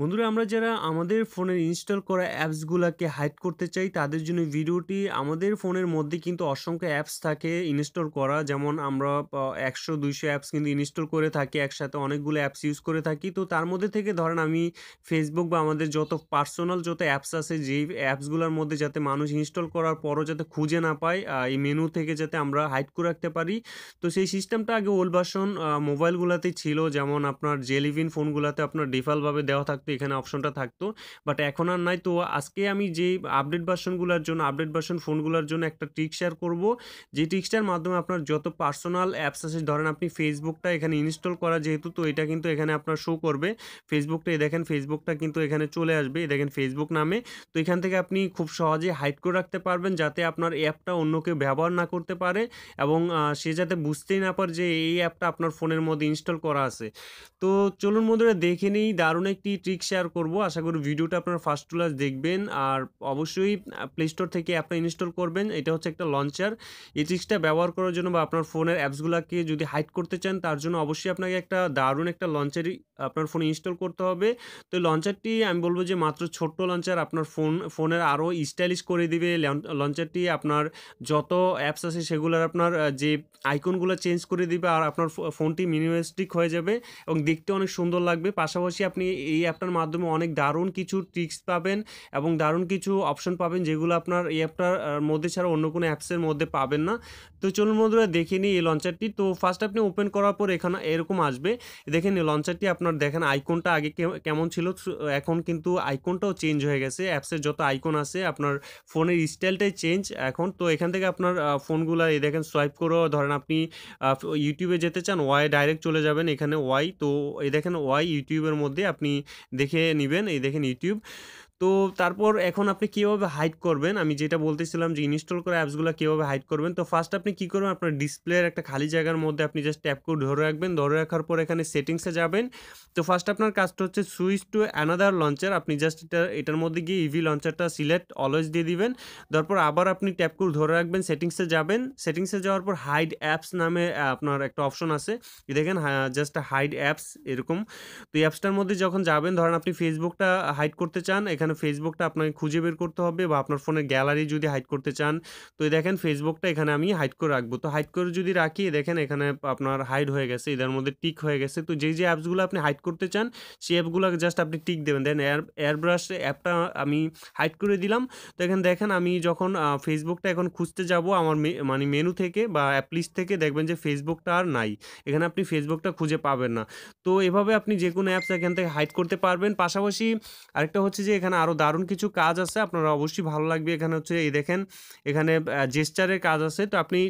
বন্ধুরা আমরা যারা আমাদের ফোনের ইনস্টল করা অ্যাপসগুলোকে হাইড করতে চাই তাদের জন্য ভিডিওটি আমাদের ফোনের মধ্যে কিন্তু অসংখ্য অ্যাপস থাকে ইনস্টল করা যেমন আমরা একশো দুইশো অ্যাপস কিন্তু ইনস্টল করে থাকি একসাথে অনেকগুলো অ্যাপস ইউজ করে থাকি তো তার মধ্যে থেকে ধরেন আমি ফেসবুক বা আমাদের যত পার্সোনাল যত অ্যাপস আছে যেই অ্যাপসগুলোর মধ্যে যাতে মানুষ ইনস্টল করার পরও যাতে খুঁজে না পায় এই মেনু থেকে যাতে আমরা হাইড করে রাখতে পারি তো সেই সিস্টেমটা আগে ওল্ড ভার্সন মোবাইলগুলোতেই ছিল যেমন আপনার জেলিভিন ফোনগুলোতে আপনার ডিফল্টভাবে দেওয়া থাকতো থাকতো এখানে অপশনটা থাকতো বাট এখন আর নাই তো আজকে আমি যে আপডেট ভার্সনগুলোর জন্য আপডেট ভার্সন ফোনগুলোর জন্য একটা ট্রিক শেয়ার করবো যে ট্রিক্সটার মাধ্যমে আপনার যত পার্সোনাল অ্যাপস আছে ধরেন আপনি ফেসবুকটা এখানে ইনস্টল করা যেহেতু তো এটা কিন্তু এখানে আপনার শো করবে ফেসবুকটা দেখেন ফেসবুকটা কিন্তু এখানে চলে আসবে দেখেন ফেসবুক নামে তো এখান থেকে আপনি খুব সহজে হাইড করে রাখতে পারবেন যাতে আপনার অ্যাপটা অন্য কেউ ব্যবহার না করতে পারে এবং সে যাতে বুঝতেই না পারে যে এই অ্যাপটা আপনার ফোনের মধ্যে ইনস্টল করা আছে তো চলুন মধ্যে দেখে নিই দারুণ একটি ট্রিক শেয়ার করব আশা করি ভিডিওটা আপনারা ফার্স্ট ক্লাস দেখবেন আর অবশ্যই প্লে স্টোর থেকে অ্যাপটা ইনস্টল করবেন এটা হচ্ছে একটা লঞ্চার এই ট্রিক্সটা ব্যবহার করার জন্য বা আপনার ফোনের অ্যাপসগুলোকে যদি হাইড করতে চান তার জন্য অবশ্যই আপনাকে একটা দারুণ একটা লঞ্চার আপনার ফোনে ইনস্টল করতে হবে তো লঞ্চারটি আমি বলবো যে মাত্র ছোট্ট লঞ্চার আপনার ফোন ফোনের আরও স্টাইলিশ করে দিবে লঞ্চারটি আপনার যত অ্যাপস আছে সেগুলোর আপনার যে আইকনগুলো চেঞ্জ করে দিবে আর আপনার ফোনটি মিনিমালিস্টিক হয়ে যাবে এবং দেখতে অনেক সুন্দর লাগবে পাশাপাশি আপনি এই অ্যাপ অ্যাপটার মাধ্যমে অনেক দারুণ কিছু ট্রিক্স পাবেন এবং দারুণ কিছু অপশন পাবেন যেগুলো আপনার এই অ্যাপটার মধ্যে ছাড়া অন্য কোনো অ্যাপসের মধ্যে পাবেন না তো চলুন বন্ধুরা দেখে নিই এই লঞ্চারটি তো ফার্স্ট আপনি ওপেন করার পর এখানে এরকম আসবে দেখেন এই লঞ্চারটি আপনার দেখেন আইকনটা আগে কেমন ছিল এখন কিন্তু আইকনটাও চেঞ্জ হয়ে গেছে অ্যাপসের যত আইকন আছে আপনার ফোনের স্টাইলটাই চেঞ্জ এখন তো এখান থেকে আপনার ফোনগুলো এই দেখেন সোয়াইপ করেও ধরেন আপনি ইউটিউবে যেতে চান ওয়াই ডাইরেক্ট চলে যাবেন এখানে ওয়াই তো এই দেখেন ওয়াই ইউটিউবের মধ্যে আপনি দেখে নেবেন এই দেখেন ইউটিউব তো তারপর এখন আপনি কীভাবে হাইড করবেন আমি যেটা বলতেছিলাম যে ইনস্টল করা অ্যাপসগুলো কীভাবে হাইড করবেন তো ফার্স্ট আপনি কী করবেন আপনার ডিসপ্লের একটা খালি জায়গার মধ্যে আপনি জাস্ট ট্যাপ করে ধরে রাখবেন ধরে রাখার পর এখানে সেটিংসে যাবেন তো ফার্স্ট আপনার কাজটা হচ্ছে সুইচ টু অ্যানাদার লঞ্চার আপনি জাস্ট এটা এটার মধ্যে গিয়ে ইভি লঞ্চারটা সিলেক্ট অলওয়েজ দিয়ে দিবেন তারপর আবার আপনি ট্যাপ করে ধরে রাখবেন সেটিংসে যাবেন সেটিংসে যাওয়ার পর হাইড অ্যাপস নামে আপনার একটা অপশন আছে দেখেন জাস্ট হাইড অ্যাপস এরকম তো অ্যাপসটার মধ্যে যখন যাবেন ধরেন আপনি ফেসবুকটা হাইড করতে চান এখানে এখানে ফেসবুকটা আপনাকে খুঁজে বের করতে হবে বা আপনার ফোনের গ্যালারি যদি হাইড করতে চান তো দেখেন ফেসবুকটা এখানে আমি হাইড করে রাখবো তো হাইড করে যদি রাখি দেখেন এখানে আপনার হাইড হয়ে গেছে এদের মধ্যে টিক হয়ে গেছে তো যেই যে অ্যাপসগুলো আপনি হাইড করতে চান সেই অ্যাপগুলো জাস্ট আপনি টিক দেবেন দেন এয়ার এয়ারব্রাশ অ্যাপটা আমি হাইড করে দিলাম তো এখানে দেখেন আমি যখন ফেসবুকটা এখন খুঁজতে যাব আমার মানে মেনু থেকে বা অ্যাপ লিস্ট থেকে দেখবেন যে ফেসবুকটা আর নাই এখানে আপনি ফেসবুকটা খুঁজে পাবেন না তো এভাবে আপনি যে কোনো অ্যাপস এখান থেকে হাইড করতে পারবেন পাশাপাশি আরেকটা হচ্ছে যে এখানে আরও দারুণ কিছু কাজ আছে আপনারা অবশ্যই ভালো লাগবে এখানে হচ্ছে এই দেখেন এখানে জেস্টারের কাজ আছে তো আপনি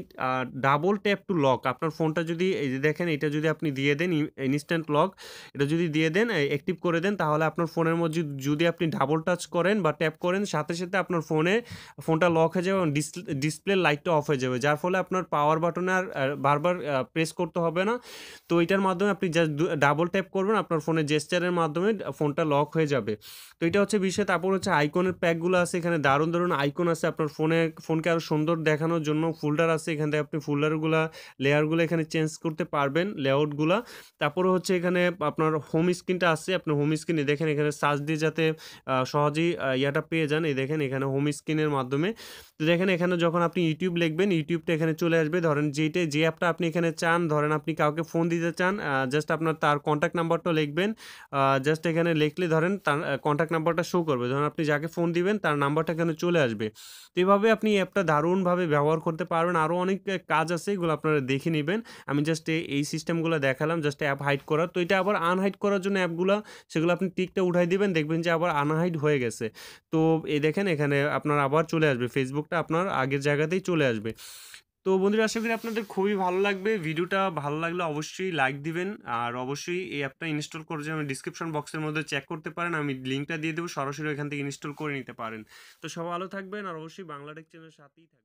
ডাবল ট্যাপ টু লক আপনার ফোনটা যদি এই যে দেখেন এটা যদি আপনি দিয়ে দেন ইনস্ট্যান্ট লক এটা যদি দিয়ে দেন অ্যাক্টিভ করে দেন তাহলে আপনার ফোনের মধ্যে যদি আপনি ডাবল টাচ করেন বা ট্যাপ করেন সাথে সাথে আপনার ফোনে ফোনটা লক হয়ে যাবে এবং ডিসপ্লে লাইটটা অফ হয়ে যাবে যার ফলে আপনার পাওয়ার বাটনে আর বারবার প্রেস করতে হবে না তো এটার মাধ্যমে আপনি ডাবল ট্যাপ করবেন আপনার ফোনে জেস্টারের মাধ্যমে ফোনটা লক হয়ে যাবে তো এটা হচ্ছে বিষয় আছে তারপর হচ্ছে আইকনের প্যাকগুলো আছে এখানে দারুণ দারুণ আইকন আছে আপনার ফোনে ফোনকে আরও সুন্দর দেখানোর জন্য ফোল্ডার আছে এখান থেকে আপনি ফোল্ডারগুলো লেয়ারগুলো এখানে চেঞ্জ করতে পারবেন লেআউটগুলো তারপরে হচ্ছে এখানে আপনার হোম স্ক্রিনটা আছে আপনার হোম স্ক্রিনে দেখেন এখানে সার্চ দিয়ে যাতে সহজেই ইয়াটা পেয়ে যান এই দেখেন এখানে হোম স্ক্রিনের মাধ্যমে তো দেখেন এখানে যখন আপনি ইউটিউব লিখবেন ইউটিউবটা এখানে চলে আসবে ধরেন যেটা যে অ্যাপটা আপনি এখানে চান ধরেন আপনি কাউকে ফোন দিতে চান জাস্ট আপনার তার কন্ট্যাক্ট নাম্বারটা লিখবেন জাস্ট এখানে লিখলে ধরেন তার কন্ট্যাক্ট নাম্বারটা শো করবে ধরুন আপনি যাকে ফোন দিবেন তার নাম্বারটা কেন চলে আসবে তো এভাবে আপনি অ্যাপটা দারুণভাবে ব্যবহার করতে পারবেন আরও অনেক কাজ আছে এগুলো আপনারা দেখে নেবেন আমি জাস্ট এই সিস্টেমগুলো দেখালাম জাস্ট অ্যাপ হাইড করার তো এটা আবার আনহাইড করার জন্য অ্যাপগুলো সেগুলো আপনি টিকটা উঠাই দিবেন দেখবেন যে আবার আনহাইড হয়ে গেছে তো এই দেখেন এখানে আপনার আবার চলে আসবে ফেসবুকটা আপনার আগের জায়গাতেই চলে আসবে তো বন্ধুরা আশা করি আপনাদের খুবই ভালো লাগবে ভিডিওটা ভালো লাগলে অবশ্যই লাইক দিবেন আর অবশ্যই এই অ্যাপটা ইনস্টল করে যাবেন ডিসক্রিপশন বক্সের মধ্যে চেক করতে পারেন আমি লিঙ্কটা দিয়ে দেবো সরাসরি এখান থেকে ইনস্টল করে নিতে পারেন তো সব ভালো থাকবেন আর অবশ্যই বাংলা টেক চ্যানেলের সাথেই থাকবেন